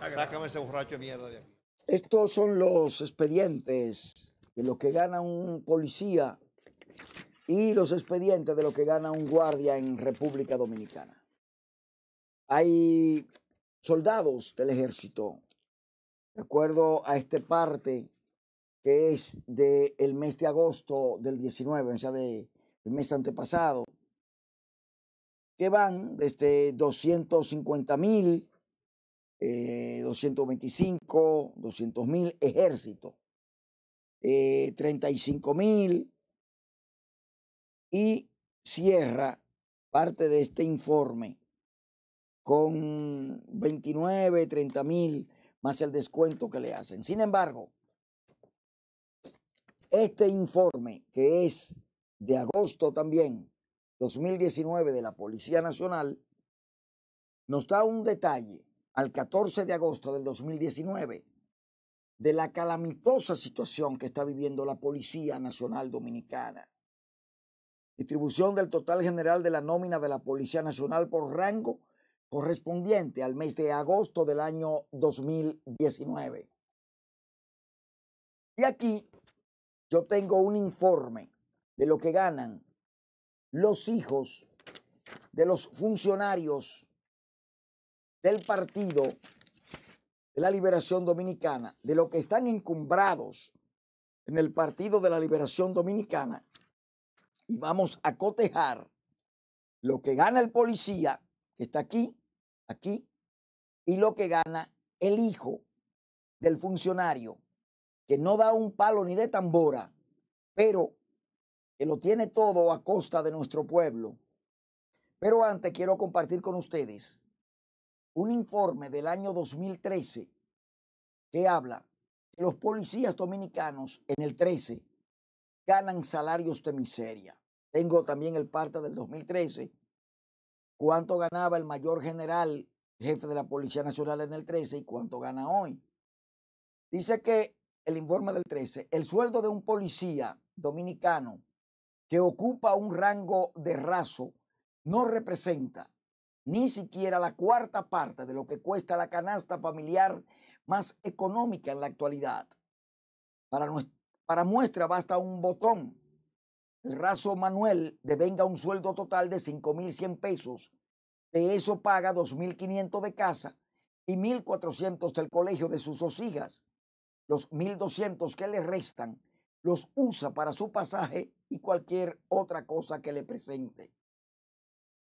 a Sácame ese borracho de mierda de aquí. Estos son los expedientes de lo que gana un policía y los expedientes de lo que gana un guardia en República Dominicana. Hay soldados del ejército, de acuerdo a este parte, que es del mes de agosto del 19, o sea, del mes antepasado, que van desde 250 mil, eh, 225, 200 mil ejércitos, eh, 35 mil, y cierra parte de este informe con 29, 30 mil más el descuento que le hacen. Sin embargo, este informe, que es de agosto también, 2019, de la Policía Nacional, nos da un detalle al 14 de agosto del 2019 de la calamitosa situación que está viviendo la Policía Nacional Dominicana. Distribución del total general de la nómina de la Policía Nacional por rango correspondiente al mes de agosto del año 2019. Y aquí yo tengo un informe de lo que ganan los hijos de los funcionarios del Partido de la Liberación Dominicana, de lo que están encumbrados en el Partido de la Liberación Dominicana, y vamos a cotejar lo que gana el policía, que está aquí, aquí, y lo que gana el hijo del funcionario que no da un palo ni de tambora, pero que lo tiene todo a costa de nuestro pueblo. Pero antes quiero compartir con ustedes un informe del año 2013 que habla que los policías dominicanos en el 13 ganan salarios de miseria. Tengo también el parte del 2013, cuánto ganaba el mayor general, jefe de la Policía Nacional en el 13 y cuánto gana hoy. Dice que el informe del 13, el sueldo de un policía dominicano que ocupa un rango de raso no representa ni siquiera la cuarta parte de lo que cuesta la canasta familiar más económica en la actualidad. Para, nuestra, para muestra basta un botón. El raso Manuel devenga un sueldo total de 5.100 pesos. De eso paga 2.500 de casa y 1.400 del colegio de sus dos hijas los 1.200 que le restan, los usa para su pasaje y cualquier otra cosa que le presente.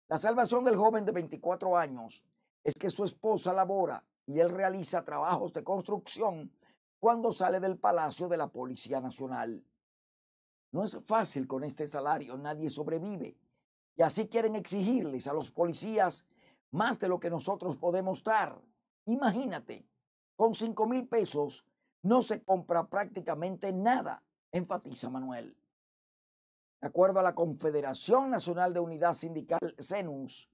La salvación del joven de 24 años es que su esposa labora y él realiza trabajos de construcción cuando sale del palacio de la Policía Nacional. No es fácil con este salario, nadie sobrevive. Y así quieren exigirles a los policías más de lo que nosotros podemos dar. Imagínate, con 5 mil pesos no se compra prácticamente nada, enfatiza Manuel. De acuerdo a la Confederación Nacional de Unidad Sindical CENUS,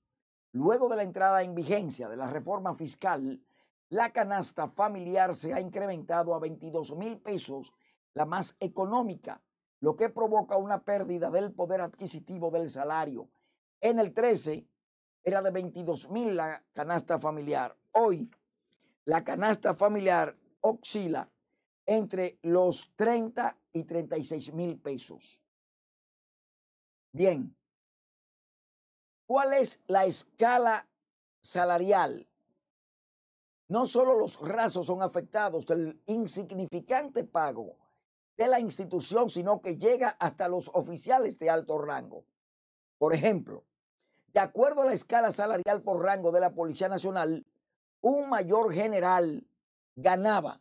luego de la entrada en vigencia de la reforma fiscal, la canasta familiar se ha incrementado a 22 mil pesos, la más económica, lo que provoca una pérdida del poder adquisitivo del salario. En el 13 era de 22 mil la canasta familiar. Hoy la canasta familiar oscila entre los 30 y 36 mil pesos. Bien, ¿cuál es la escala salarial? No solo los rasos son afectados del insignificante pago de la institución, sino que llega hasta los oficiales de alto rango. Por ejemplo, de acuerdo a la escala salarial por rango de la Policía Nacional, un mayor general ganaba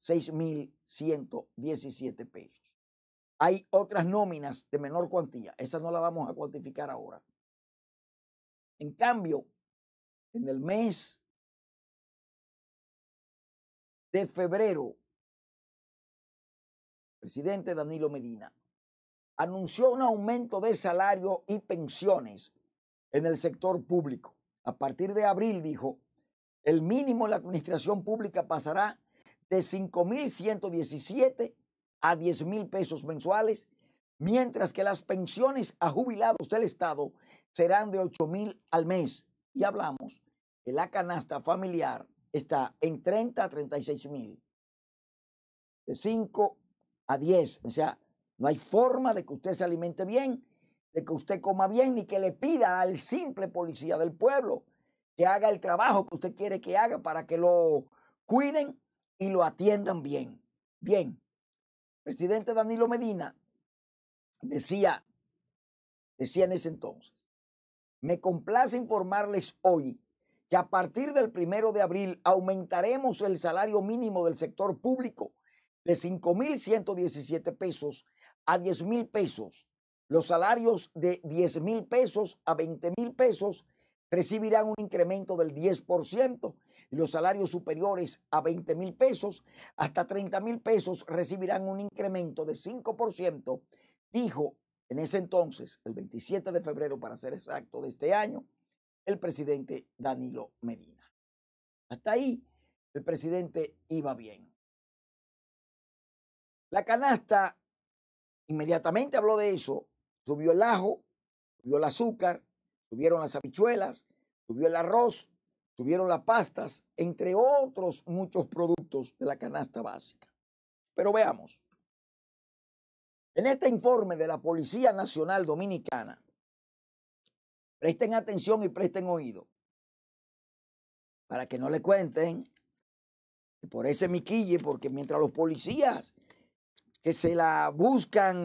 6.117 pesos. Hay otras nóminas de menor cuantía, esas no la vamos a cuantificar ahora. En cambio, en el mes de febrero, el presidente Danilo Medina anunció un aumento de salario y pensiones en el sector público. A partir de abril, dijo, el mínimo en la administración pública pasará de 5.117 a 10 mil pesos mensuales, mientras que las pensiones a jubilados del Estado serán de 8 mil al mes. Y hablamos que la canasta familiar está en 30 a 36 mil. De 5 a 10. O sea, no hay forma de que usted se alimente bien, de que usted coma bien, ni que le pida al simple policía del pueblo que haga el trabajo que usted quiere que haga para que lo cuiden y lo atiendan bien. Bien, presidente Danilo Medina decía, decía en ese entonces, me complace informarles hoy que a partir del primero de abril aumentaremos el salario mínimo del sector público de 5.117 pesos a 10.000 pesos. Los salarios de 10.000 pesos a 20.000 pesos recibirán un incremento del 10% y los salarios superiores a 20 mil pesos hasta 30 mil pesos recibirán un incremento de 5%, dijo en ese entonces, el 27 de febrero para ser exacto de este año, el presidente Danilo Medina. Hasta ahí el presidente iba bien. La canasta inmediatamente habló de eso, subió el ajo, subió el azúcar, subieron las habichuelas, subió el arroz, Tuvieron las pastas, entre otros muchos productos de la canasta básica. Pero veamos. En este informe de la Policía Nacional Dominicana, presten atención y presten oído para que no le cuenten por ese miquille, porque mientras los policías que se la buscan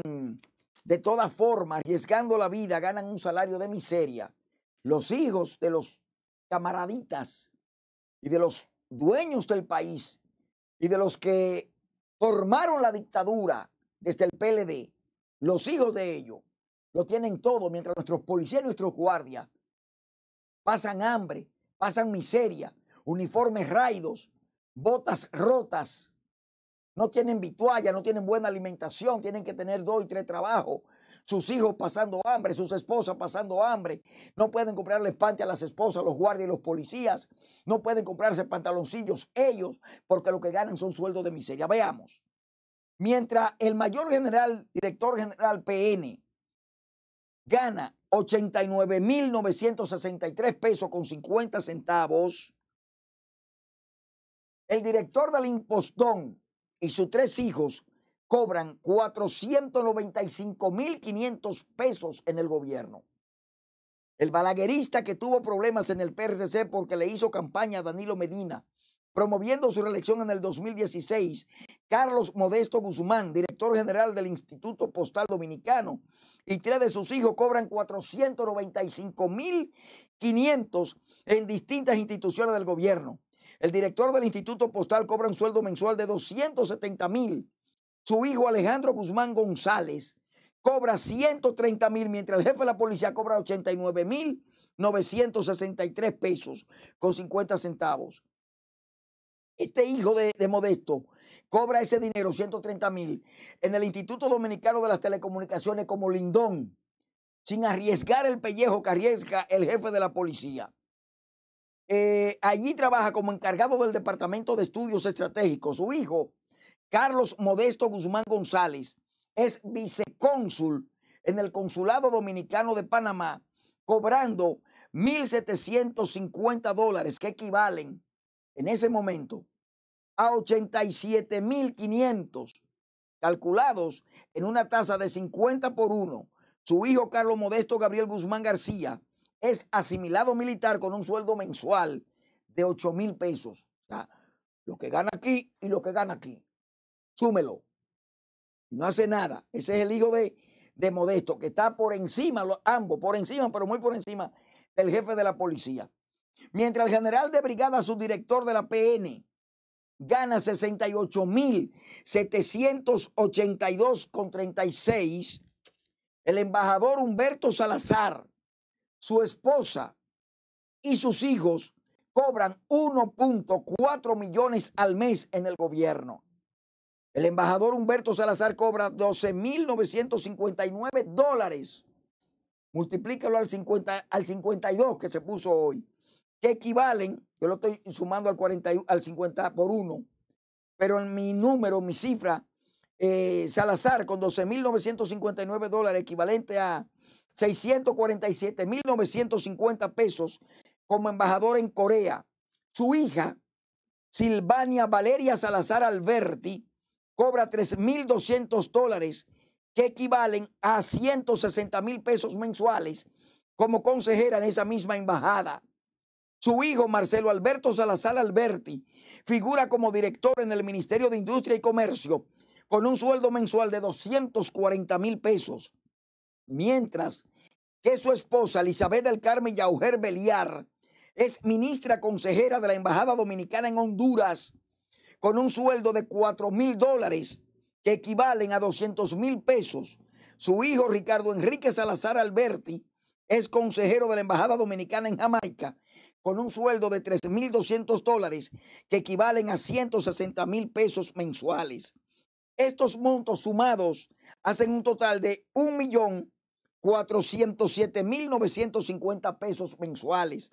de toda forma, arriesgando la vida, ganan un salario de miseria, los hijos de los camaraditas y de los dueños del país y de los que formaron la dictadura desde el PLD, los hijos de ellos, lo tienen todo, mientras nuestros policías y nuestros guardias pasan hambre, pasan miseria, uniformes raídos, botas rotas, no tienen vituallas no tienen buena alimentación, tienen que tener dos y tres trabajos, sus hijos pasando hambre, sus esposas pasando hambre. No pueden comprarle pante a las esposas, los guardias y los policías. No pueden comprarse pantaloncillos ellos porque lo que ganan son sueldos de miseria. Veamos. Mientras el mayor general, director general PN, gana 89.963 pesos con 50 centavos, el director del impostón y sus tres hijos cobran 495.500 pesos en el gobierno. El balaguerista que tuvo problemas en el PRCC porque le hizo campaña a Danilo Medina, promoviendo su reelección en el 2016, Carlos Modesto Guzmán, director general del Instituto Postal Dominicano, y tres de sus hijos cobran 495.500 en distintas instituciones del gobierno. El director del Instituto Postal cobra un sueldo mensual de 270 mil su hijo Alejandro Guzmán González cobra 130 mil, mientras el jefe de la policía cobra 89 mil 963 pesos con 50 centavos. Este hijo de, Modesto cobra ese dinero, 130 mil, en el Instituto Dominicano de las Telecomunicaciones como lindón, sin arriesgar el pellejo que arriesga el jefe de la policía. Eh, allí trabaja como encargado del Departamento de Estudios Estratégicos. Su hijo, Carlos Modesto Guzmán González es vicecónsul en el Consulado Dominicano de Panamá, cobrando 1.750 dólares, que equivalen en ese momento a 87.500, calculados en una tasa de 50 por 1. Su hijo Carlos Modesto Gabriel Guzmán García es asimilado militar con un sueldo mensual de 8 mil pesos. O sea, lo que gana aquí y lo que gana aquí súmelo. no hace nada. Ese es el hijo de, de Modesto, que está por encima, ambos, por encima, pero muy por encima del jefe de la policía. Mientras el general de brigada, subdirector de la PN, gana con 68.782,36, el embajador Humberto Salazar, su esposa y sus hijos cobran 1.4 millones al mes en el gobierno. El embajador Humberto Salazar cobra 12.959 dólares. Multiplícalo al, al 52 que se puso hoy, que equivalen, yo lo estoy sumando al, al 50 por 1, pero en mi número, mi cifra, eh, Salazar con 12.959 dólares, equivalente a 647.950 pesos como embajador en Corea. Su hija, Silvania Valeria Salazar Alberti, cobra 3.200 dólares que equivalen a 160 mil pesos mensuales como consejera en esa misma embajada. Su hijo, Marcelo Alberto Salazar Alberti, figura como director en el Ministerio de Industria y Comercio con un sueldo mensual de 240 mil pesos, mientras que su esposa, Elizabeth del Carmen Yauger Beliar, es ministra consejera de la Embajada Dominicana en Honduras con un sueldo de cuatro mil dólares que equivalen a 200 mil pesos. Su hijo Ricardo Enrique Salazar Alberti es consejero de la Embajada Dominicana en Jamaica con un sueldo de 3.200 dólares que equivalen a 160 mil pesos mensuales. Estos montos sumados hacen un total de 1.407.950 pesos mensuales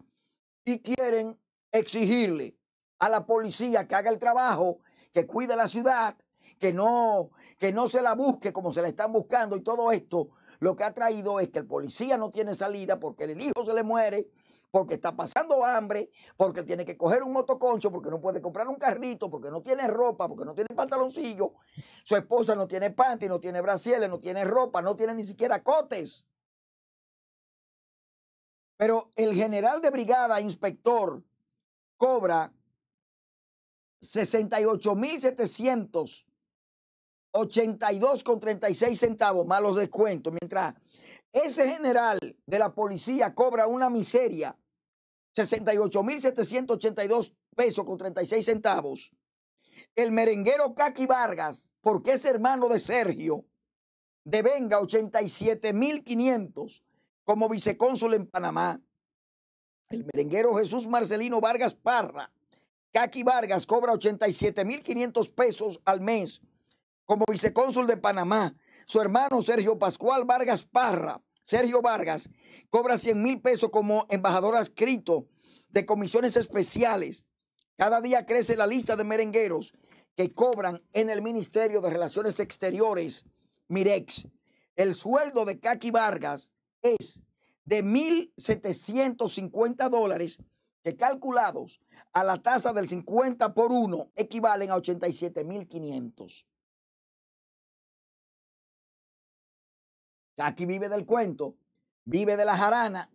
y quieren exigirle a la policía que haga el trabajo, que cuide la ciudad, que no, que no se la busque como se la están buscando y todo esto, lo que ha traído es que el policía no tiene salida porque el hijo se le muere, porque está pasando hambre, porque tiene que coger un motoconcho, porque no puede comprar un carrito, porque no tiene ropa, porque no tiene pantaloncillo, su esposa no tiene panty, no tiene brasieles, no tiene ropa, no tiene ni siquiera cotes. Pero el general de brigada, inspector, cobra con 68.782,36 centavos malos descuentos, mientras ese general de la policía cobra una miseria, 68.782 pesos con 36 centavos. El merenguero Kaki Vargas, porque es hermano de Sergio, devenga 87.500 como vicecónsul en Panamá. El merenguero Jesús Marcelino Vargas Parra, Kaki Vargas cobra 87.500 pesos al mes como vicecónsul de Panamá. Su hermano Sergio Pascual Vargas Parra, Sergio Vargas, cobra mil pesos como embajador adscrito de comisiones especiales. Cada día crece la lista de merengueros que cobran en el Ministerio de Relaciones Exteriores, Mirex. El sueldo de Kaki Vargas es de 1.750 dólares que calculados a la tasa del 50 por 1 equivalen a 87.500. Aquí vive del cuento, vive de la jarana,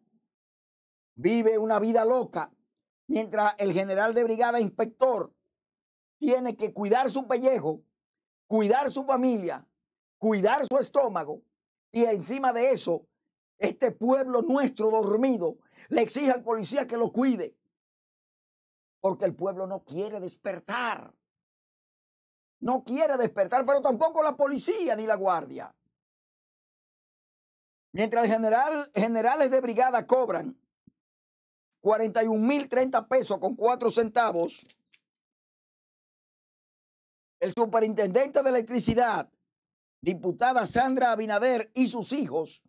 vive una vida loca, mientras el general de brigada inspector tiene que cuidar su pellejo, cuidar su familia, cuidar su estómago y encima de eso, este pueblo nuestro dormido le exige al policía que lo cuide, porque el pueblo no quiere despertar. No quiere despertar, pero tampoco la policía ni la guardia. Mientras general, generales de brigada cobran 41.030 pesos con 4 centavos, el superintendente de electricidad, diputada Sandra Abinader y sus hijos,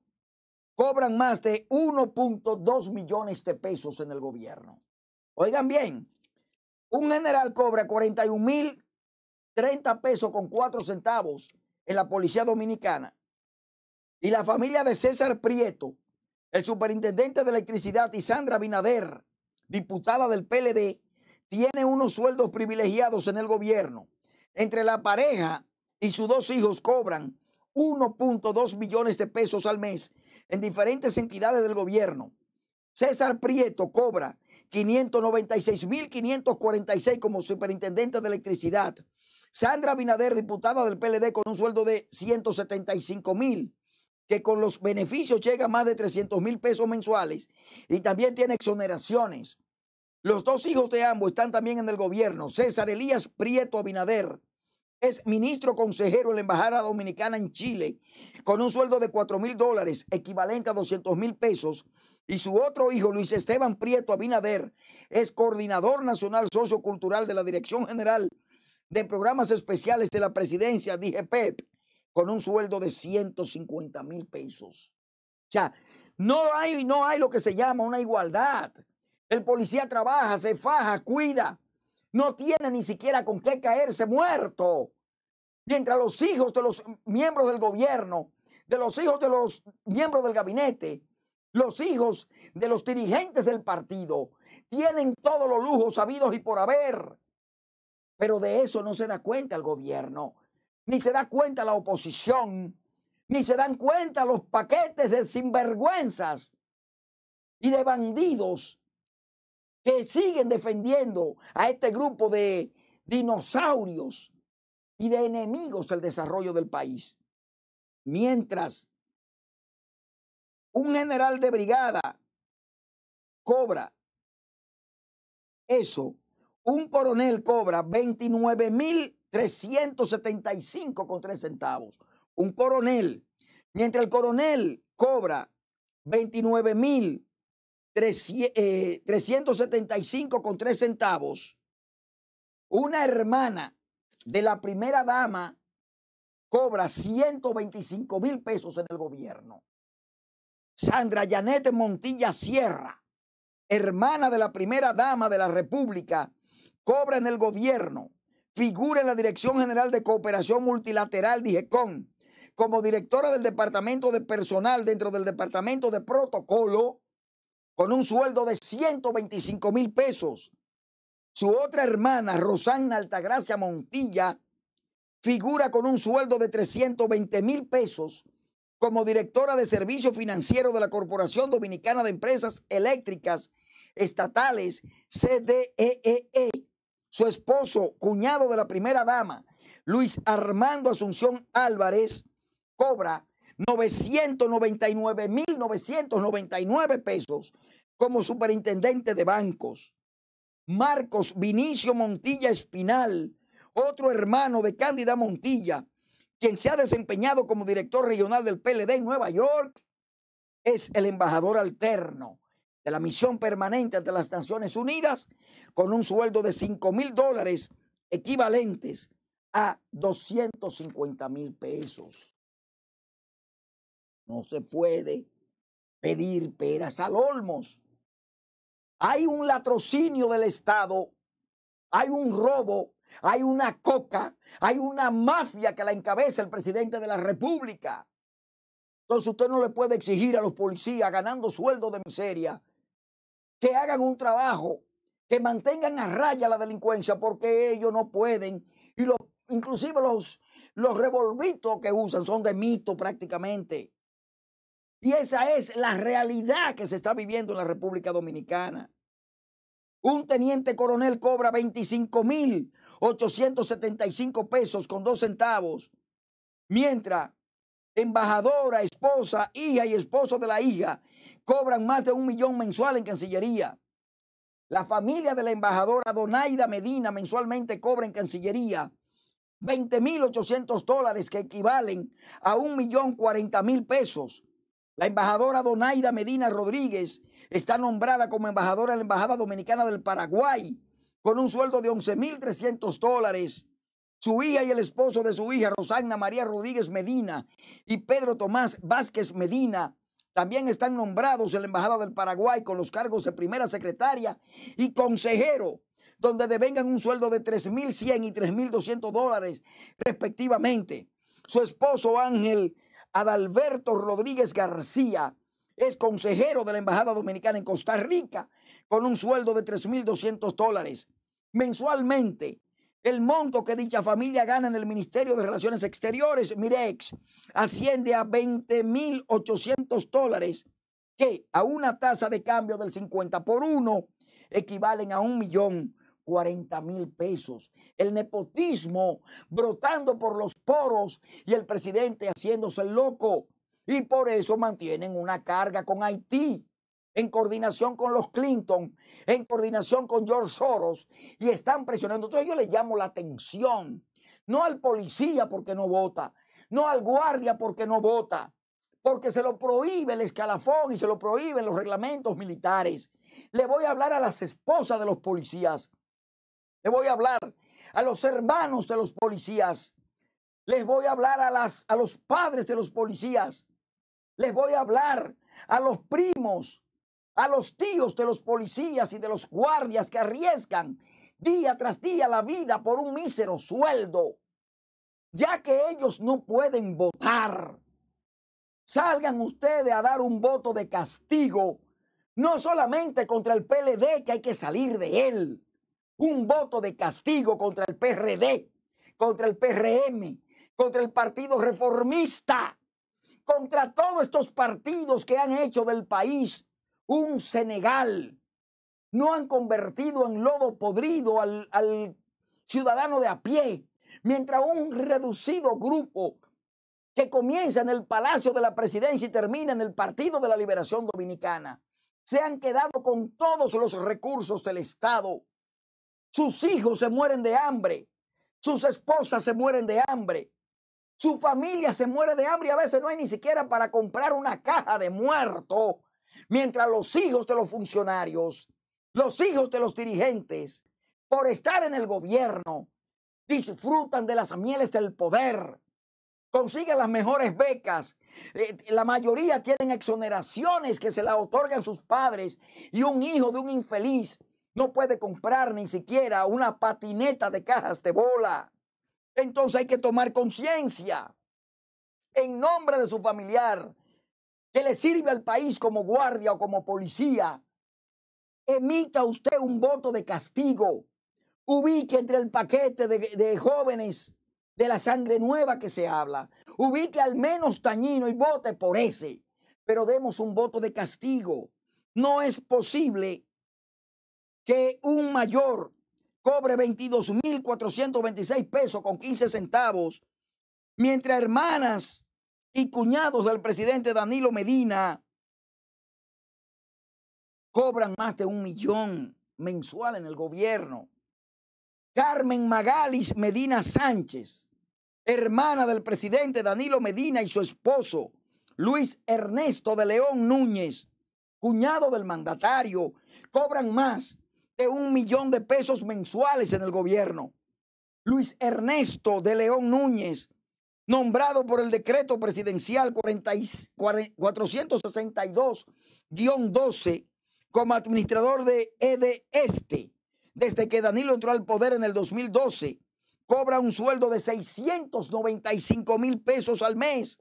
cobran más de 1.2 millones de pesos en el gobierno. Oigan bien, un general cobra 41.030 mil pesos con 4 centavos en la policía dominicana. Y la familia de César Prieto, el superintendente de electricidad y Sandra Binader, diputada del PLD, tiene unos sueldos privilegiados en el gobierno. Entre la pareja y sus dos hijos cobran 1.2 millones de pesos al mes en diferentes entidades del gobierno. César Prieto cobra 596.546 como superintendente de electricidad. Sandra Binader, diputada del PLD, con un sueldo de 175 mil, que con los beneficios llega a más de 300 mil pesos mensuales y también tiene exoneraciones. Los dos hijos de ambos están también en el gobierno. César Elías Prieto Abinader es ministro consejero en la Embajada Dominicana en Chile, con un sueldo de 4 mil dólares, equivalente a 200 mil pesos, y su otro hijo, Luis Esteban Prieto Abinader, es coordinador nacional sociocultural de la Dirección General de Programas Especiales de la Presidencia, Pep e con un sueldo de 150 mil pesos. O sea, no hay, no hay lo que se llama una igualdad. El policía trabaja, se faja, cuida. No tiene ni siquiera con qué caerse muerto. Mientras los hijos de los miembros del gobierno, de los hijos de los miembros del gabinete, los hijos de los dirigentes del partido tienen todos los lujos sabidos y por haber. Pero de eso no se da cuenta el gobierno, ni se da cuenta la oposición, ni se dan cuenta los paquetes de sinvergüenzas y de bandidos que siguen defendiendo a este grupo de dinosaurios y de enemigos del desarrollo del país. Mientras un general de brigada cobra eso, un coronel cobra 29.375 con tres centavos. Un coronel, mientras el coronel cobra 29.375 con tres centavos, una hermana de la primera dama cobra 125 mil pesos en el gobierno. Sandra Janet Montilla Sierra, hermana de la primera dama de la República, cobra en el gobierno, figura en la Dirección General de Cooperación Multilateral, DIGECON, como directora del Departamento de Personal dentro del Departamento de Protocolo, con un sueldo de 125 mil pesos. Su otra hermana, Rosana Altagracia Montilla, figura con un sueldo de 320 mil pesos como directora de servicio financiero de la Corporación Dominicana de Empresas Eléctricas Estatales, CDEE. E e. Su esposo, cuñado de la primera dama, Luis Armando Asunción Álvarez, cobra 999.999 pesos como superintendente de bancos. Marcos Vinicio Montilla Espinal, otro hermano de Cándida Montilla, quien se ha desempeñado como director regional del PLD en Nueva York, es el embajador alterno de la misión permanente ante las Naciones Unidas, con un sueldo de 5 mil dólares equivalentes a 250 mil pesos. No se puede pedir peras al olmos. Hay un latrocinio del Estado, hay un robo, hay una coca hay una mafia que la encabeza el presidente de la República. Entonces usted no le puede exigir a los policías ganando sueldos de miseria que hagan un trabajo, que mantengan a raya la delincuencia porque ellos no pueden. Y los, inclusive los, los revolvitos que usan son de mito prácticamente. Y esa es la realidad que se está viviendo en la República Dominicana. Un teniente coronel cobra 25 mil 875 pesos con dos centavos. Mientras, embajadora, esposa, hija y esposo de la hija cobran más de un millón mensual en Cancillería. La familia de la embajadora Donaida Medina mensualmente cobra en Cancillería mil 20.800 dólares que equivalen a un millón mil pesos. La embajadora Donaida Medina Rodríguez está nombrada como embajadora de la Embajada Dominicana del Paraguay con un sueldo de 11.300 dólares. Su hija y el esposo de su hija, Rosanna María Rodríguez Medina y Pedro Tomás Vázquez Medina, también están nombrados en la Embajada del Paraguay con los cargos de primera secretaria y consejero, donde devengan un sueldo de 3.100 y 3.200 dólares respectivamente. Su esposo Ángel Adalberto Rodríguez García es consejero de la Embajada Dominicana en Costa Rica con un sueldo de 3.200 dólares mensualmente el monto que dicha familia gana en el Ministerio de Relaciones Exteriores, Mirex, asciende a 20.800 dólares, que a una tasa de cambio del 50 por 1 equivalen a un millón. mil pesos. El nepotismo brotando por los poros y el presidente haciéndose loco. Y por eso mantienen una carga con Haití en coordinación con los Clinton, en coordinación con George Soros, y están presionando. Entonces yo le llamo la atención, no al policía porque no vota, no al guardia porque no vota, porque se lo prohíbe el escalafón y se lo prohíben los reglamentos militares. Le voy a hablar a las esposas de los policías, le voy a hablar a los hermanos de los policías, les voy a hablar a, a los padres de los policías, les voy a hablar a los primos, a los tíos de los policías y de los guardias que arriesgan día tras día la vida por un mísero sueldo, ya que ellos no pueden votar. Salgan ustedes a dar un voto de castigo, no solamente contra el PLD, que hay que salir de él, un voto de castigo contra el PRD, contra el PRM, contra el Partido Reformista, contra todos estos partidos que han hecho del país un Senegal. No han convertido en lodo podrido al, ciudadano de a pie, mientras un reducido grupo que comienza en el Palacio de la Presidencia y termina en el Partido de la Liberación Dominicana, se han quedado con todos los recursos del Estado. Sus hijos se mueren de hambre, sus esposas se mueren de hambre, su familia se muere de hambre y a veces no hay ni siquiera para comprar una caja de muerto Mientras los hijos de los funcionarios, los hijos de los dirigentes, por estar en el gobierno, disfrutan de las mieles del poder, consiguen las mejores becas, eh, la mayoría tienen exoneraciones que se las otorgan sus padres y un hijo de un infeliz no puede comprar ni siquiera una patineta de cajas de bola. Entonces hay que tomar conciencia en nombre de su familiar, que le sirve al país como guardia o como policía, emita usted un voto de castigo. Ubique entre el paquete de, de jóvenes de la sangre nueva que se habla. Ubique al menos tañino y vote por ese. Pero demos un voto de castigo. No es posible que un mayor cobre 22.426 pesos con 15 centavos, mientras hermanas y cuñados del presidente Danilo Medina cobran más de un millón mensual en el gobierno. Carmen Magalis Medina Sánchez, hermana del presidente Danilo Medina y su esposo, Luis Ernesto de León Núñez, cuñado del mandatario, cobran más de un millón de pesos mensuales en el gobierno. Luis Ernesto de León Núñez nombrado por el decreto presidencial 462-12 como administrador de EDE Este, desde que Danilo entró al poder en el 2012, cobra un sueldo de 695 mil pesos al mes,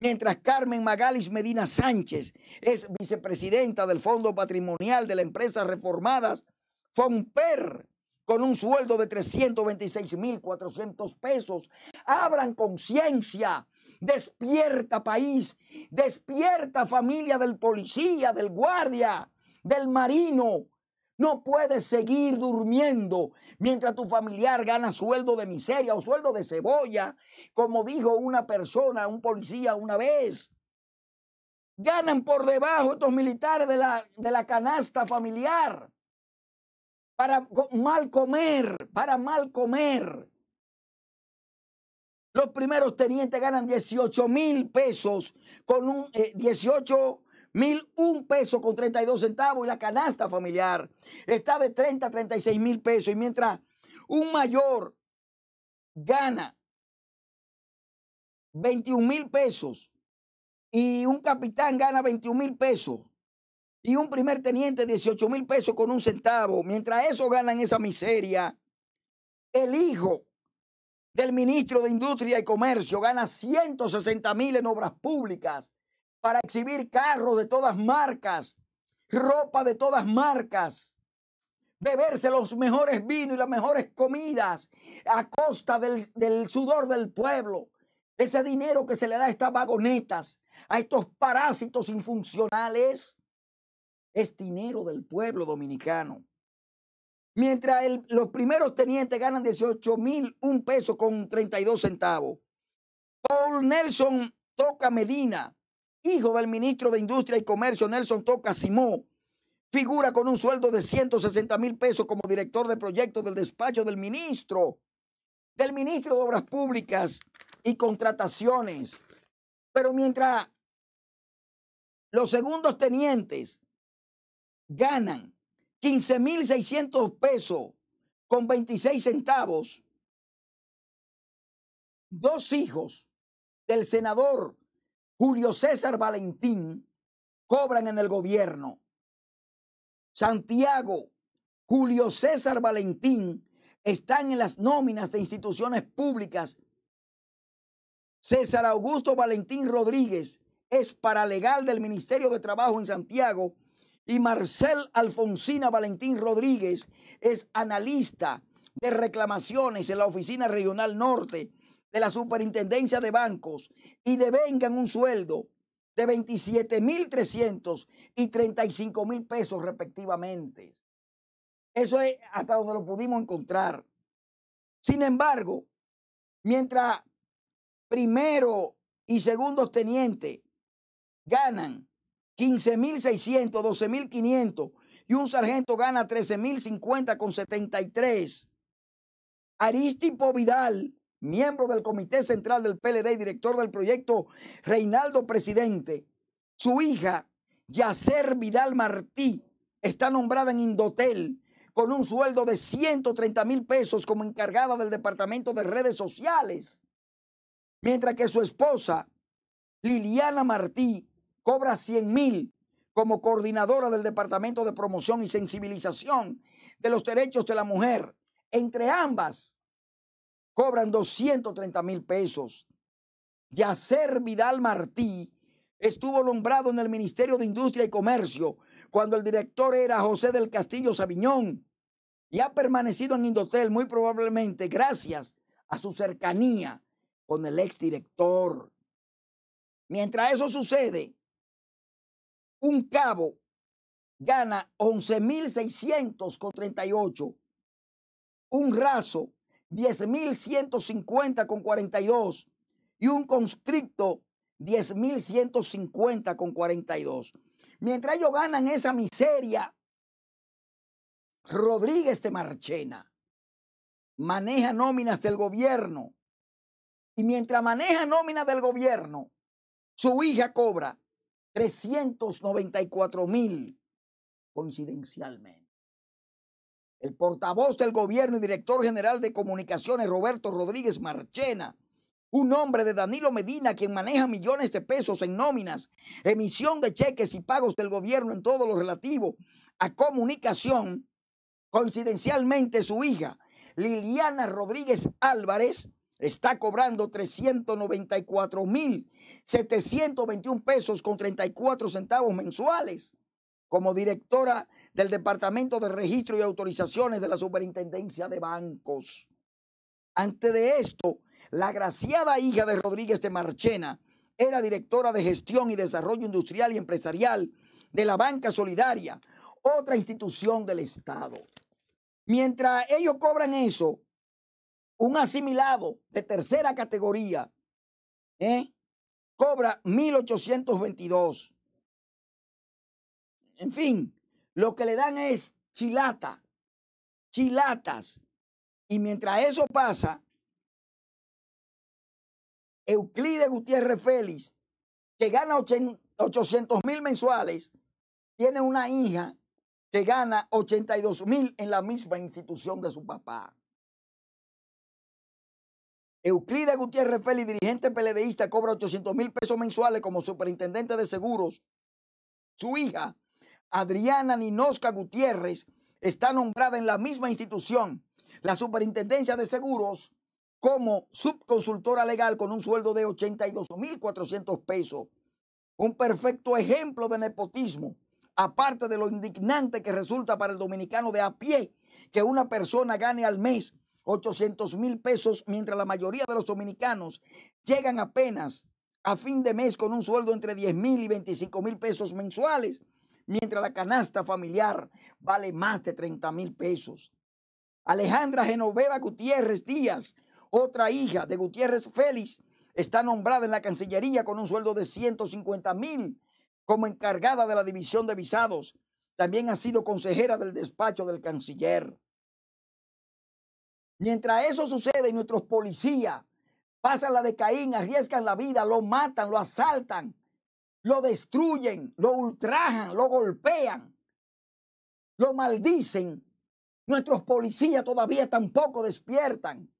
mientras Carmen Magalis Medina Sánchez es vicepresidenta del Fondo Patrimonial de la empresa Reformadas, FONPER, con un sueldo de 326 mil 400 pesos Abran conciencia. Despierta país, despierta familia del policía, del guardia, del marino. No puedes seguir durmiendo mientras tu familiar gana sueldo de miseria o sueldo de cebolla, como dijo una persona, un policía una vez. Ganan por debajo estos militares de la, de la canasta familiar para mal comer, para mal comer. Los primeros tenientes ganan 18 mil pesos con un 18 eh, mil un peso con 32 centavos y la canasta familiar está de 30 a 36 mil pesos. Y mientras un mayor gana 21 mil pesos y un capitán gana 21 mil pesos y un primer teniente 18 mil pesos con un centavo, mientras eso ganan esa miseria, el hijo del ministro de Industria y Comercio gana 160 mil en obras públicas para exhibir carros de todas marcas, ropa de todas marcas, beberse los mejores vinos y las mejores comidas a costa del, del sudor del pueblo. Ese dinero que se le da a estas vagonetas, a estos parásitos infuncionales, es dinero del pueblo dominicano. Mientras los primeros tenientes ganan 18 mil, un peso con 32 centavos. Paul Nelson toca Medina, hijo del ministro de Industria y Comercio Nelson Toca Simó. Figura con un sueldo de 160 mil pesos como director de proyectos del despacho del ministro, del ministro de Obras Públicas y Contrataciones. Pero mientras los segundos tenientes ganan 15.600 pesos con 26 centavos, dos hijos del senador Julio César Valentín cobran en el gobierno. Santiago, Julio César Valentín están en las nóminas de instituciones públicas. César Augusto Valentín Rodríguez es paralegal del Ministerio de Trabajo en Santiago y Marcel Alfonsina Valentín Rodríguez es analista de reclamaciones en la Oficina Regional Norte de la Superintendencia de Bancos y devengan un sueldo de 27.300 y pesos respectivamente. Eso es hasta donde lo pudimos encontrar. Sin embargo, mientras primero y segundo teniente ganan 15.600, 12.500 y un sargento gana 13.050 con 73. Aristipo Vidal, miembro del Comité Central del PLD y director del proyecto Reinaldo Presidente, su hija, Yacer Vidal Martí, está nombrada en Indotel con un sueldo de 130 mil pesos como encargada del Departamento de Redes Sociales, mientras que su esposa, Liliana Martí, cobra 100 mil como coordinadora del Departamento de Promoción y Sensibilización de los Derechos de la Mujer. Entre ambas cobran 230 mil pesos. Yacer Vidal Martí estuvo nombrado en el Ministerio de Industria y Comercio cuando el director era José del Castillo Sabiñón y ha permanecido en Indotel muy probablemente gracias a su cercanía con el exdirector. Mientras eso sucede, un cabo gana 11.638, con un raso 10.150 con 42 y un conscripto 10.150 con 42. Mientras ellos ganan esa miseria, Rodríguez de Marchena maneja nóminas del gobierno. Y mientras maneja nóminas del gobierno, su hija cobra 394 mil coincidencialmente. El portavoz del gobierno y director general de comunicaciones, Roberto Rodríguez Marchena, un hombre de Danilo Medina, quien maneja millones de pesos en nóminas, emisión de cheques y pagos del gobierno en todo lo relativo a comunicación, coincidencialmente su hija, Liliana Rodríguez Álvarez, está cobrando 394 mil pesos con 34 centavos mensuales como directora del Departamento de Registro y Autorizaciones de la Superintendencia de Bancos. Antes de esto, la graciada hija de Rodríguez de Marchena era directora de Gestión y Desarrollo Industrial y Empresarial de la Banca Solidaria, otra institución del Estado. Mientras ellos cobran eso, un asimilado de tercera categoría ¿eh? cobra 1822. En fin, lo que le dan es chilata, chilatas. Y mientras eso pasa, Euclides Gutiérrez Félix, que gana 800 mil mensuales, tiene una hija que gana 82 mil en la misma institución de su papá. Euclida Gutiérrez Félix, dirigente peledeísta, cobra 800 mil pesos mensuales como superintendente de seguros. Su hija, Adriana Ninosca Gutiérrez, está nombrada en la misma institución, la superintendencia de seguros, como subconsultora legal con un sueldo de 82 mil 400 pesos. Un perfecto ejemplo de nepotismo, aparte de lo indignante que resulta para el dominicano de a pie que una persona gane al mes 800 mil pesos, mientras la mayoría de los dominicanos llegan apenas a fin de mes con un sueldo entre 10 mil y 25 mil pesos mensuales, mientras la canasta familiar vale más de 30 mil pesos. Alejandra Genoveva Gutiérrez Díaz, otra hija de Gutiérrez Félix, está nombrada en la Cancillería con un sueldo de 150 mil como encargada de la división de visados. También ha sido consejera del despacho del canciller. Mientras eso sucede y nuestros policías pasan la de Caín, arriesgan la vida, lo matan, lo asaltan, lo destruyen, lo ultrajan, lo golpean, lo maldicen, nuestros policías todavía tampoco despiertan.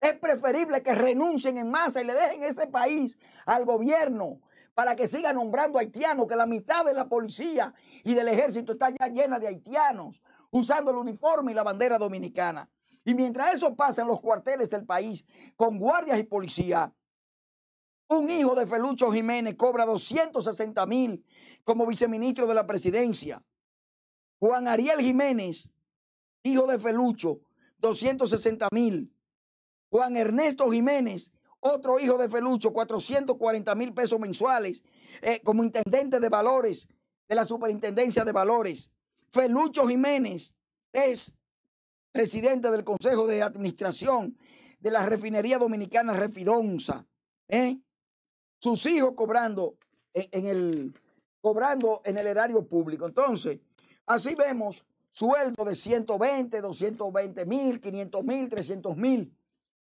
Es preferible que renuncien en masa y le dejen ese país al gobierno para que siga nombrando haitianos, que la mitad de la policía y del ejército está ya llena de haitianos, usando el uniforme y la bandera dominicana. Y mientras eso pasa en los cuarteles del país, con guardias y policía, un hijo de Felucho Jiménez cobra 260 mil como viceministro de la presidencia. Juan Ariel Jiménez, hijo de Felucho, 260 mil. Juan Ernesto Jiménez, otro hijo de Felucho, 440 mil pesos mensuales eh, como intendente de valores de la superintendencia de valores. Felucho Jiménez es presidente del Consejo de Administración de la refinería dominicana Refidonza. ¿eh? Sus hijos cobrando en, el, cobrando en el erario público. Entonces, así vemos sueldo de 120, 220 mil, 500 mil, 300 mil.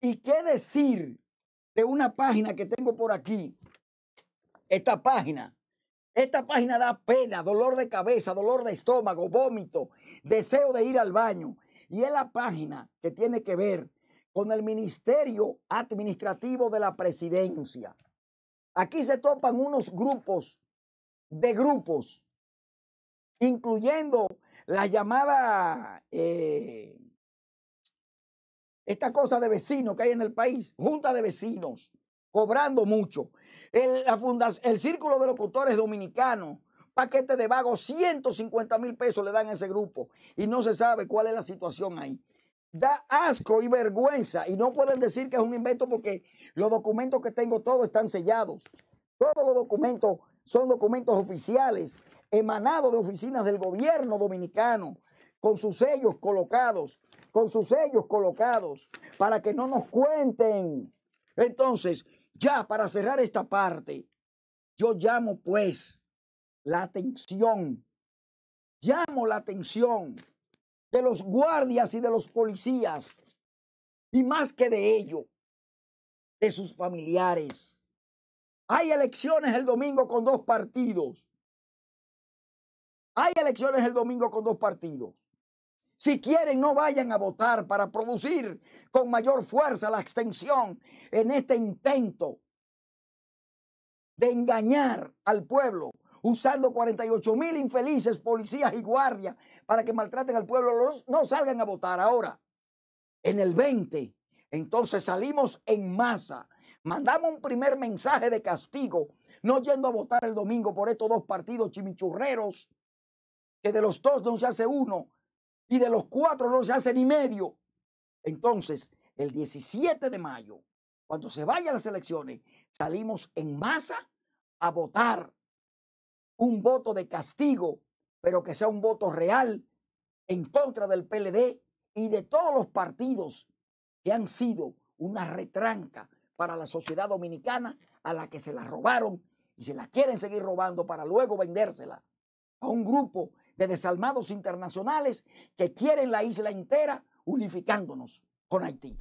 ¿Y qué decir de una página que tengo por aquí? Esta página. Esta página da pena, dolor de cabeza, dolor de estómago, vómito, deseo de ir al baño y es la página que tiene que ver con el Ministerio Administrativo de la Presidencia. Aquí se topan unos grupos de grupos, incluyendo la llamada, eh, esta cosa de vecinos que hay en el país, junta de vecinos, cobrando mucho. El, el Círculo de Locutores Dominicanos, paquete de vagos, 150 mil pesos le dan a ese grupo y no se sabe cuál es la situación ahí. Da asco y vergüenza y no pueden decir que es un invento porque los documentos que tengo todos están sellados. Todos los documentos son documentos oficiales emanados de oficinas del gobierno dominicano con sus sellos colocados, con sus sellos colocados para que no nos cuenten. Entonces, ya para cerrar esta parte, yo llamo pues la atención. Llamo la atención de los guardias y de los policías, y más que de ello, de sus familiares. Hay elecciones el domingo con dos partidos. Hay elecciones el domingo con dos partidos. Si quieren, no vayan a votar para producir con mayor fuerza la extensión en este intento de engañar al pueblo usando 48 mil infelices policías y guardias para que maltraten al pueblo, no salgan a votar ahora. En el 20, entonces salimos en masa, mandamos un primer mensaje de castigo, no yendo a votar el domingo por estos dos partidos chimichurreros, que de los dos no se hace uno y de los cuatro no se hace ni medio. Entonces, el 17 de mayo, cuando se vayan las elecciones, salimos en masa a votar un voto de castigo, pero que sea un voto real en contra del PLD y de todos los partidos que han sido una retranca para la sociedad dominicana a la que se la robaron y se la quieren seguir robando para luego vendérsela a un grupo de desalmados internacionales que quieren la isla entera unificándonos con Haití.